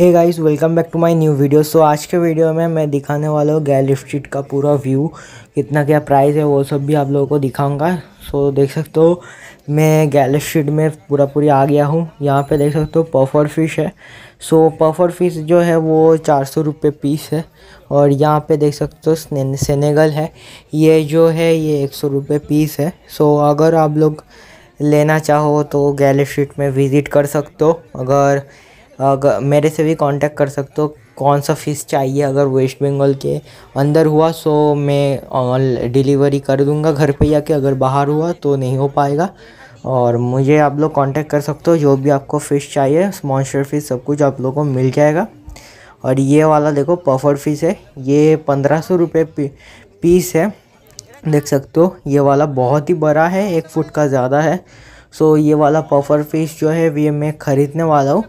hey guys welcome back to my new video so आज के video में मैं दिखाने वाला हूँ गैल स्ट्रीट का पूरा व्यू कितना क्या प्राइस है वो सब भी आप लोगों को दिखाऊंगा सो so, देख सकते हो मैं गैल स्ट्रीट में पूरा पूरी आ गया हूँ यहाँ पे देख सकते हो पफर फिश है सो so, पफर फिश जो है वो चार सौ रुपये पीस है और यहाँ पर देख सकते हो सेने, सेनेगल है ये जो है ये एक सौ रुपये पीस है सो so, अगर आप लोग लेना चाहो तो गैल स्ट्रीट में विज़िट कर सकते हो अगर अगर मेरे से भी कांटेक्ट कर सकते हो कौन सा फ़िश चाहिए अगर वेस्ट बंगाल के अंदर हुआ सो मैं ऑन डिलीवरी कर दूंगा घर पे कि अगर बाहर हुआ तो नहीं हो पाएगा और मुझे आप लोग कांटेक्ट कर सकते हो जो भी आपको फ़िश चाहिए स्मॉन्शर फिश सब कुछ आप लोगों को मिल जाएगा और ये वाला देखो पफर फिश है ये पंद्रह सौ रुपये पीस है देख सकते हो ये वाला बहुत ही बड़ा है एक फुट का ज़्यादा है सो ये वाला पफर फिश जो है ये मैं ख़रीदने वाला हूँ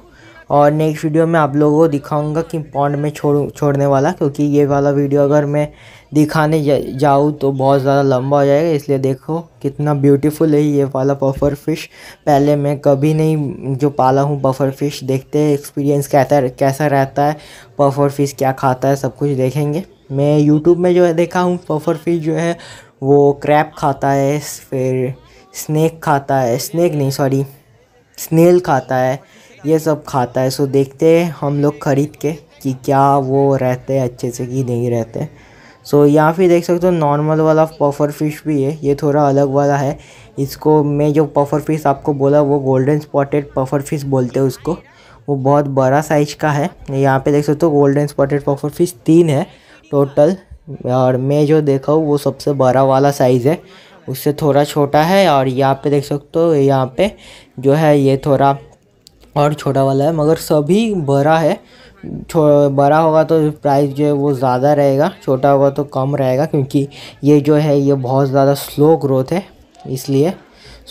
और नेक्स्ट वीडियो में आप लोगों को दिखाऊंगा कि पॉन्ड में छोड़ छोड़ने वाला क्योंकि ये वाला वीडियो अगर मैं दिखाने जा, जाऊँ तो बहुत ज़्यादा लंबा हो जाएगा इसलिए देखो कितना ब्यूटीफुल है ये वाला पफर फिश पहले मैं कभी नहीं जो पाला हूँ पफर फिश देखते हैं एक्सपीरियंस कैसा कैसा रहता है पफर फिश क्या खाता है सब कुछ देखेंगे मैं यूट्यूब में जो है देखा हूँ पफर फिश जो है वो क्रैप खाता है फिर स्नैक खाता है स्नैक नहीं सॉरी स्नेल खाता है ये सब खाता है सो देखते हैं हम लोग ख़रीद के कि क्या वो रहते हैं अच्छे से कि नहीं रहते सो यहाँ फिर देख सकते हो नॉर्मल वाला पफर फिश भी है ये थोड़ा अलग वाला है इसको मैं जो पफर फिश आपको बोला वो गोल्डन स्पॉटेड पफर फिश बोलते हैं उसको वो बहुत बड़ा साइज का है यहाँ पे देख सकते हो गोल्डन स्पॉटेड पफर फिश तीन है टोटल और मैं जो देखा हूँ वो सबसे बड़ा वाला साइज़ है उससे थोड़ा छोटा है और यहाँ पर देख सकते हो यहाँ पर जो है ये थोड़ा और छोटा वाला है मगर सभी बड़ा है बड़ा होगा तो प्राइस जो है वो ज़्यादा रहेगा छोटा होगा तो कम रहेगा क्योंकि ये जो है ये बहुत ज़्यादा स्लो ग्रोथ है इसलिए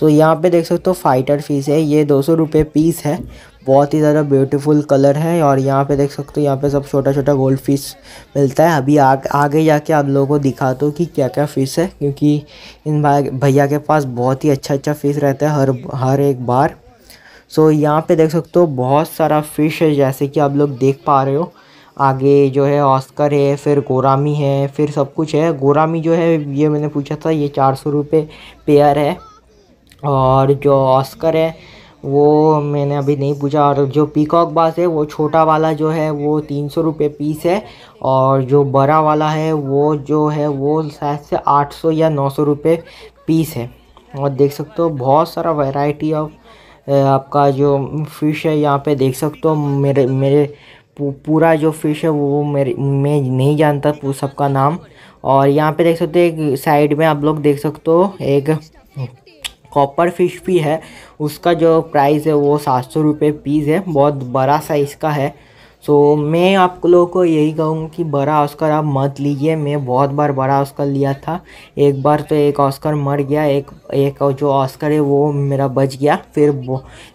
सो यहाँ पे देख सकते हो फाइटर फीस है ये दो सौ रुपये पीस है बहुत ही ज़्यादा ब्यूटीफुल कलर है और यहाँ पे देख सकते हो यहाँ पे सब छोटा छोटा गोल्ड फिश मिलता है अभी आ, आगे जाके आप लोगों को दिखा दो कि क्या क्या फ़िश है क्योंकि इन भाई भैया के पास बहुत ही अच्छा अच्छा फ़िश रहता है हर हर एक बार सो so, यहाँ पे देख सकते हो बहुत सारा फिश है जैसे कि आप लोग देख पा रहे हो आगे जो है ऑस्कर है फिर गोरामी है फिर सब कुछ है गोरामी जो है ये मैंने पूछा था ये चार सौ रुपये पेयर है और जो ऑस्कर है वो मैंने अभी नहीं पूछा और जो पीकॉक बास है वो छोटा वाला जो है वो तीन सौ रुपये पीस है और जो बड़ा वाला है वो जो है वो शायद से आठ सौ या नौ सौ रुपये पीस है और देख सकते हो बहुत सारा वैरायटी ऑफ आपका जो फ़िश है यहाँ पे देख सकते हो मेरे मेरे पूरा जो फ़िश है वो मेरे मैं नहीं जानता सबका नाम और यहाँ पे देख सकते हो एक साइड में आप लोग देख सकते हो एक कॉपर फिश भी है उसका जो प्राइस है वो सात सौ रुपये पीस है बहुत बड़ा साइज़ का है सो so, मैं आप लोगों को यही कहूँ कि बड़ा ऑस्कर आप मत लीजिए मैं बहुत बार बड़ा ऑस्कर लिया था एक बार तो एक ऑस्कर मर गया एक एक जो ऑस्कर है वो मेरा बच गया फिर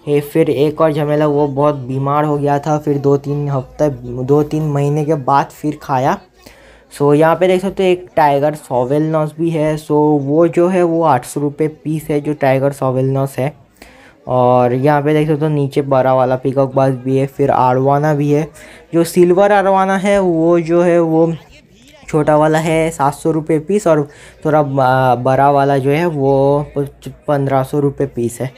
ए, फिर एक और झमेला वो बहुत बीमार हो गया था फिर दो तीन हफ्ते दो तीन महीने के बाद फिर खाया सो so, यहाँ पे देख सकते हो एक टाइगर सॉवेल नॉस भी है सो so, वो जो है वो आठ सौ रुपये पीस है जो टाइगर सॉवेल नॉस है और यहाँ पे देख सकते हो तो नीचे बड़ा वाला पिकअप बाज भी है फिर आरवाना भी है जो सिल्वर आड़वाना है वो जो है वो छोटा वाला है सात सौ रुपये पीस और थोड़ा बड़ा वाला जो है वो पंद्रह सौ रुपये पीस है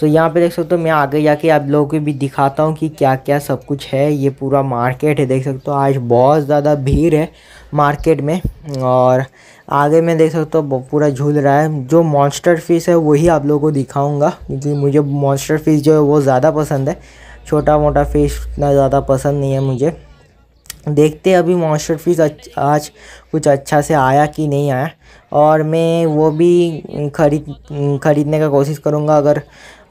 सो so, यहाँ पे देख सकते हो मैं आगे जाके आप लोगों को भी दिखाता हूँ कि क्या क्या सब कुछ है ये पूरा मार्केट है देख सकते हो आज बहुत ज़्यादा भीड़ है मार्केट में और आगे में देख सकते हो पूरा झूल रहा है जो मॉन्स्टर फिश है वही आप लोगों को दिखाऊंगा क्योंकि मुझे मॉन्स्टर फिश जो है वो ज़्यादा पसंद है छोटा मोटा फिश इतना ज़्यादा पसंद नहीं है मुझे देखते अभी मॉन्स्टर फिश आज कुछ अच्छा से आया कि नहीं आया और मैं वो भी खरीद खरीदने का कोशिश करूँगा अगर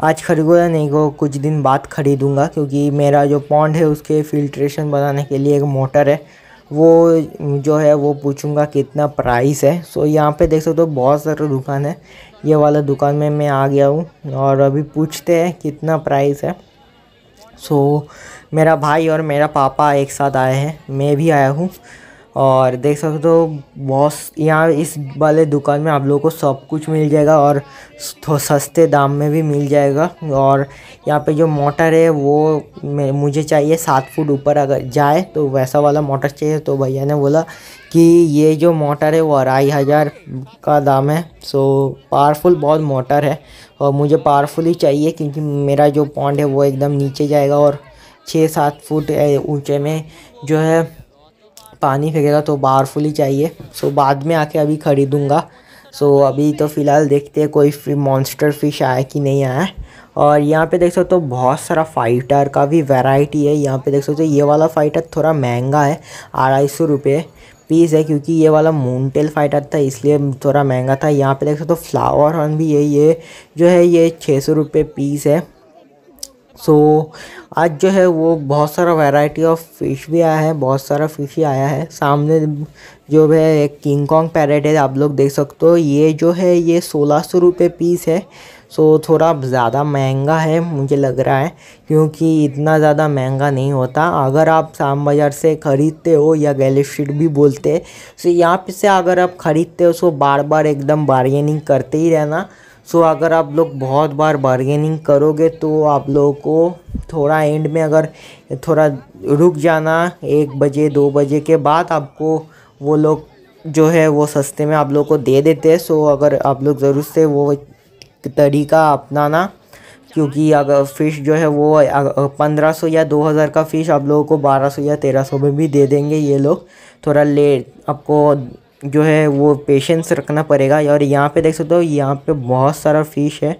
आज खरीदूँगा नहीं को कुछ दिन बाद खरीदूँगा क्योंकि मेरा जो पॉन्ड है उसके फिल्ट्रेशन बनाने के लिए एक मोटर है वो जो है वो पूछूंगा कितना प्राइस है सो यहाँ पे देख सकते हो बहुत सारा दुकान है ये वाला दुकान में मैं आ गया हूँ और अभी पूछते हैं कितना प्राइस है सो मेरा भाई और मेरा पापा एक साथ आए हैं मैं भी आया हूँ और देख सकते हो बहुत यहाँ इस वाले दुकान में आप लोगों को सब कुछ मिल जाएगा और सस्ते दाम में भी मिल जाएगा और यहाँ पे जो मोटर है वो मुझे चाहिए सात फुट ऊपर अगर जाए तो वैसा वाला मोटर चाहिए तो भैया ने बोला कि ये जो मोटर है वो अढ़ाई हज़ार का दाम है सो पावरफुल बहुत मोटर है और मुझे पावरफुल ही चाहिए क्योंकि मेरा जो पॉन्ड है वो एकदम नीचे जाएगा और छः सात फुट ऊँचे में जो है पानी फेंकेगा तो बाहर ही चाहिए सो बाद में आके अभी ख़रीदूँगा सो अभी तो फ़िलहाल देखते हैं कोई मॉन्स्टर फिश आया कि नहीं आया और यहाँ पे देख सकते हो तो बहुत सारा फाइटर का भी वैरायटी है यहाँ पे देख सकते हो तो ये वाला फाइटर थोड़ा महंगा है अढ़ाई सौ रुपये पीस है क्योंकि ये वाला मूनटेल फाइटर था इसलिए थोड़ा महंगा था यहाँ पे देख सकते हो तो फ्लावर हॉर्न भी है ये जो है ये छः सौ रुपये पीस है सो so, आज जो है वो बहुत सारा वैरायटी ऑफ फिश भी आया है बहुत सारा फिश ही आया है सामने जो है एक किंग कॉन्ग पैरेट है आप लोग देख सकते हो ये जो है ये सोलह सौ रुपये पीस है सो so, थोड़ा ज़्यादा महंगा है मुझे लग रहा है क्योंकि इतना ज़्यादा महंगा नहीं होता अगर आप शाम बाज़ार से ख़रीदते हो या गैली स्ट्रीट भी बोलते हैं सो so, यहाँ पे से अगर आप ख़रीदते हो सो बार बार एकदम बारगेनिंग करते ही रहना सो अगर आप लोग बहुत बार बार्गेनिंग करोगे तो आप लोगों को थोड़ा एंड में अगर थोड़ा रुक जाना एक बजे दो बजे के बाद आपको वो लोग जो है वो सस्ते में आप लोगों को दे देते हैं सो अगर आप लोग ज़रूर से वो तरीका अपनाना क्योंकि अगर फ़िश जो है वो पंद्रह सौ या दो हज़ार का फ़िश आप लोगों को बारह सौ या तेरह सौ में भी दे देंगे ये लोग थोड़ा लेट आपको जो है वो पेशेंस रखना पड़ेगा और यहाँ पे देख सकते हो यहाँ पे बहुत सारा फिश है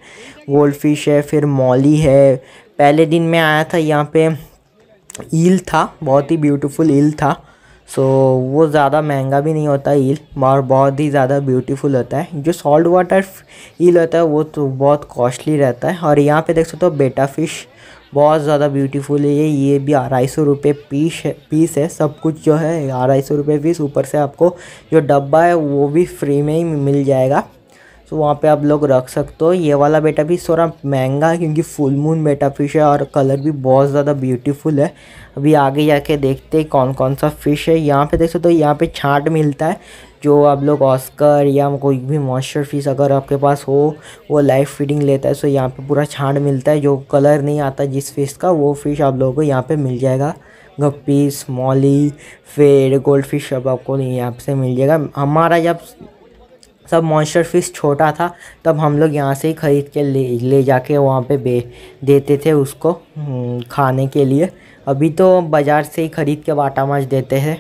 गोल्ड फिश है फिर मॉली है पहले दिन मैं आया था यहाँ पे ईल था बहुत ही ब्यूटीफुल ईल था सो so, वो ज़्यादा महंगा भी नहीं होता ईल और बहुत ही ज़्यादा ब्यूटीफुल होता है जो सॉल्ट वाटर ईल होता है वो तो बहुत कॉस्टली रहता है और यहाँ पे देख सकते हो बेटा फिश बहुत ज़्यादा ब्यूटीफुल है ये ये भी अढ़ाई सौ रुपये पीस है पीस है सब कुछ जो है अढ़ाई सौ रुपये पीस ऊपर से आपको जो डब्बा है वो भी फ्री में ही मिल जाएगा तो वहाँ पे आप लोग रख सकते हो ये वाला बेटा भी थोड़ा महंगा है क्योंकि फुल मून बेटा फिश है और कलर भी बहुत ज़्यादा ब्यूटीफुल है अभी आगे जाके देखते हैं कौन कौन सा फिश है यहाँ पे देख सकते हो यहाँ पे छाट मिलता है जो आप लोग ऑस्कर या कोई भी मॉइस्चर फीस अगर आपके पास हो वो लाइव फीडिंग लेता है सो यहाँ पे पूरा छांड मिलता है जो कलर नहीं आता जिस फिश का वो फिश आप लोगों को यहाँ पे मिल जाएगा guppy smally fed gold fish अब आपको यहाँ से मिल जाएगा हमारा जब सब मॉइस्चर फिश छोटा था तब हम लोग यहाँ से ही ख़रीद के ले ले जाके वहाँ पे बे देते थे उसको हम्म, खाने के लिए अभी तो बाज़ार से ही ख़रीद के बाटा माछ देते हैं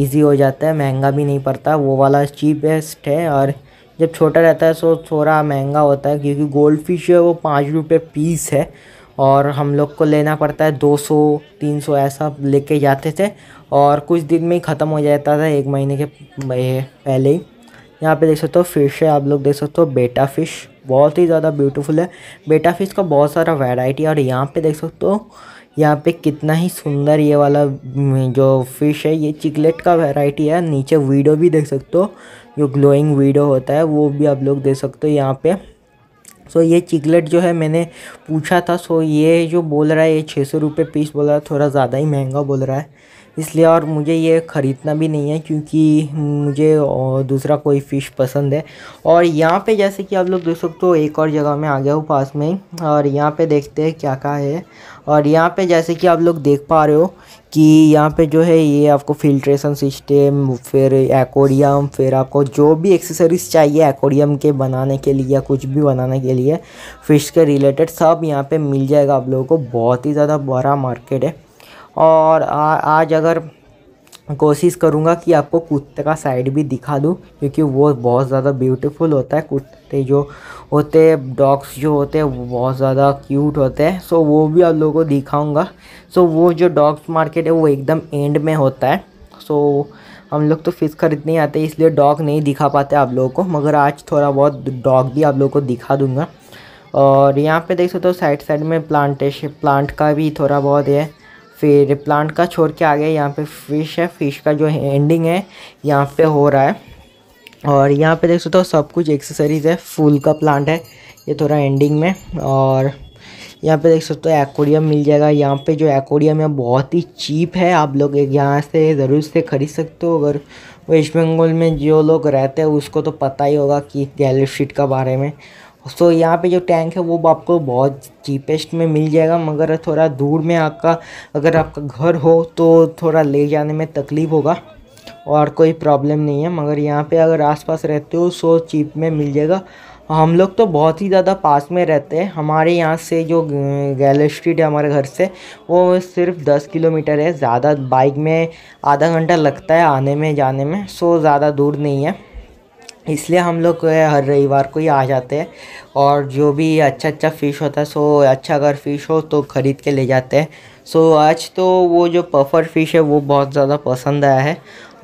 ईजी हो जाता है महंगा भी नहीं पड़ता वो वाला चीपेस्ट है और जब छोटा रहता है सो तो थोड़ा महंगा होता है क्योंकि गोल्ड फिश है वो पाँच रुपये पीस है और हम लोग को लेना पड़ता है 200 300 ऐसा लेके जाते थे और कुछ दिन में ही ख़त्म हो जाता था एक महीने के पहले ही यहाँ पे देख सकते हो फिश है आप लोग देख सकते हो बेटा फिश बहुत ही ज़्यादा ब्यूटीफुल है बेटा फिश का बहुत सारा वैरायटी और यहाँ पे देख सकते हो यहाँ पे कितना ही सुंदर ये वाला हम्म, जो फिश है ये चिकलेट का वैरायटी है नीचे वीडियो भी देख सकते हो जो ग्लोइंग वीडियो होता है वो भी आप लोग दे सकते हो यहाँ पे सो ये चिकलेट जो है मैंने पूछा था सो ये जो बोल रहा है ये छः सौ रुपये पीस बोल रहा है थोड़ा ज़्यादा ही महंगा बोल रहा है इसलिए और मुझे ये ख़रीदना भी नहीं है क्योंकि मुझे दूसरा कोई फ़िश पसंद है और यहाँ पे जैसे कि आप लोग देख सकते हो एक और जगह में आ गया हूँ पास में और यहाँ पे देखते हैं क्या क्या है और यहाँ पे जैसे कि आप लोग देख पा रहे हो कि यहाँ पे जो है ये आपको फिल्ट्रेशन सिस्टम फिर एकोडियम फिर आपको जो भी एक्सेसरीज चाहिए एकोडियम के बनाने के लिए या कुछ भी बनाने के लिए फ़िश के रिलेटेड सब यहाँ पर मिल जाएगा आप लोगों को बहुत ही ज़्यादा बड़ा मार्केट है और आ, आज अगर कोशिश करूँगा कि आपको कुत्ते का साइड भी दिखा दूँ क्योंकि वो बहुत ज़्यादा ब्यूटीफुल होता है कुत्ते जो होते हैं डॉग्स जो होते हैं वो बहुत ज़्यादा क्यूट होते हैं सो वो भी आप लोगों को दिखाऊँगा सो वो जो डॉग्स मार्केट है वो एकदम एंड में होता है सो हम लोग तो फिश खरीदने आते इसलिए डॉग नहीं दिखा पाते आप लोगों को मगर आज थोड़ा बहुत डॉग भी आप लोगों को दिखा दूँगा और यहाँ पे देख सकते हो तो साइड साइड में प्लांटेशन प्लांट का भी थोड़ा बहुत है फिर प्लांट का छोड़ के आ गया यहाँ पे फिश है फिश का जो एंडिंग है यहाँ पे हो रहा है और यहाँ पे देख सकते हो सब कुछ एक्सेसरीज है फूल का प्लांट है ये थोड़ा एंडिंग में और यहाँ पे देख सकते हो एकोडियम मिल जाएगा यहाँ पे जो एकोडियम है बहुत ही चीप है आप लोग यहाँ से ज़रूर से ख़रीद सकते हो अगर वेस्ट बंगाल में जो लोग रहते हैं उसको तो पता ही होगा कि गैलरी शीट का बारे में सो so, यहाँ पे जो टैंक है वो आपको बहुत चीपेस्ट में मिल जाएगा मगर थोड़ा दूर में आपका अगर आपका घर हो तो थोड़ा ले जाने में तकलीफ़ होगा और कोई प्रॉब्लम नहीं है मगर यहाँ पे अगर आसपास रहते हो सो चीप में मिल जाएगा हम लोग तो बहुत ही ज़्यादा पास में रहते हैं हमारे यहाँ से जो गैलर स्ट्रीट है हमारे घर से वो सिर्फ दस किलोमीटर है ज़्यादा बाइक में आधा घंटा लगता है आने में जाने में सो ज़्यादा दूर नहीं है इसलिए हम लोग हर रविवार को ही आ जाते हैं और जो भी अच्छा अच्छा फ़िश होता है सो अच्छा अगर फ़िश हो तो ख़रीद के ले जाते हैं सो आज तो वो जो पफर फ़िश है वो बहुत ज़्यादा पसंद आया है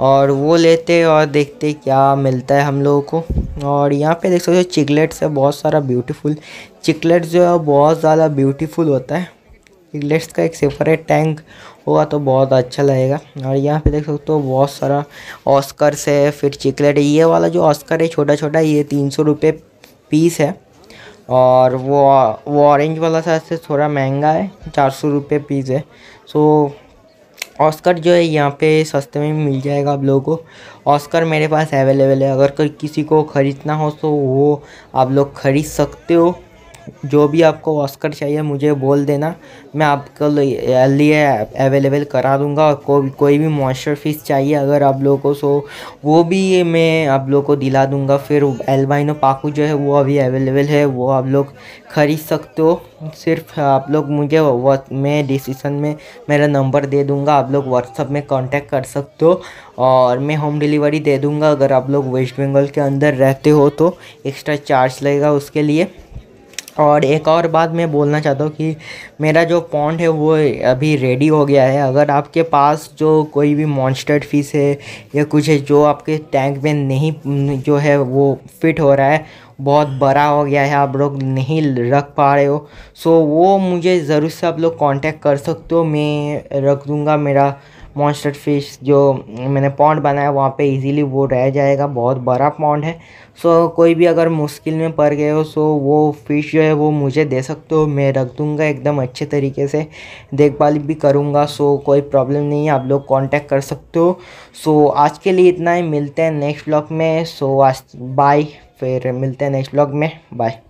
और वो लेते और देखते क्या मिलता है हम लोगों को और यहाँ पे देख सकते हो चिकलेट्स है बहुत सारा ब्यूटीफुल चिकलेट्स जो है बहुत ज़्यादा ब्यूटीफुल होता है चिकलेट्स का एक सेपरेट टैंक होगा तो बहुत अच्छा लगेगा और यहाँ पे देख सकते हो बहुत सारा ऑस्कर से फिर चिकलेट ये वाला जो ऑस्कर है छोटा छोटा ये तीन सौ रुपये पीस है और वो वो ऑरेंज वाला शायद से थोड़ा महंगा है चार सौ रुपये पीस है सो ऑस्कर जो है यहाँ पे सस्ते में मिल जाएगा आप लोगों को ऑस्कर मेरे पास अवेलेबल है अगर कोई किसी को ख़रीदना हो तो वो आप लोग ख़रीद सकते हो जो भी आपको ऑस्कर चाहिए मुझे बोल देना मैं आपको लिए अवेलेबल करा दूंगा और को, कोई भी मॉइस्चर फीस चाहिए अगर आप लोगों को सो वो भी मैं आप लोगों को दिला दूंगा फिर एल्बाइनो पाकू जो है वो अभी अवेलेबल है वो आप लोग ख़रीद सकते हो सिर्फ आप लोग मुझे मैं डिसीजन में मेरा नंबर दे दूंगा आप लोग व्हाट्सअप में कॉन्टैक्ट कर सकते हो और मैं होम डिलीवरी दे दूंगा अगर आप लोग वेस्ट बंगाल के अंदर रहते हो तो एक्स्ट्रा चार्ज लगेगा उसके लिए और एक और बात मैं बोलना चाहता हूँ कि मेरा जो पॉन्ड है वो अभी रेडी हो गया है अगर आपके पास जो कोई भी मॉन्स्टर्ड फिश है या कुछ है जो आपके टैंक में नहीं जो है वो फिट हो रहा है बहुत बड़ा हो गया है आप लोग नहीं रख पा रहे हो सो वो मुझे ज़रूर से आप लोग कांटेक्ट कर सकते हो मैं रख दूँगा मेरा मॉन्स्टर फिश जो मैंने पॉन्ड बनाया वहाँ पे इजीली वो रह जाएगा बहुत बड़ा पॉन्ड है सो कोई भी अगर मुश्किल में पड़ गए हो सो वो फ़िश जो है वो मुझे दे सकते हो मैं रख दूँगा एकदम अच्छे तरीके से देखभाल भी करूँगा सो कोई प्रॉब्लम नहीं है आप लोग कॉन्टैक्ट कर सकते हो सो आज के लिए इतना ही मिलते हैं नेक्स्ट ब्लॉग में सो आज बाय फिर मिलते हैं नेक्स्ट ब्लॉग में बाय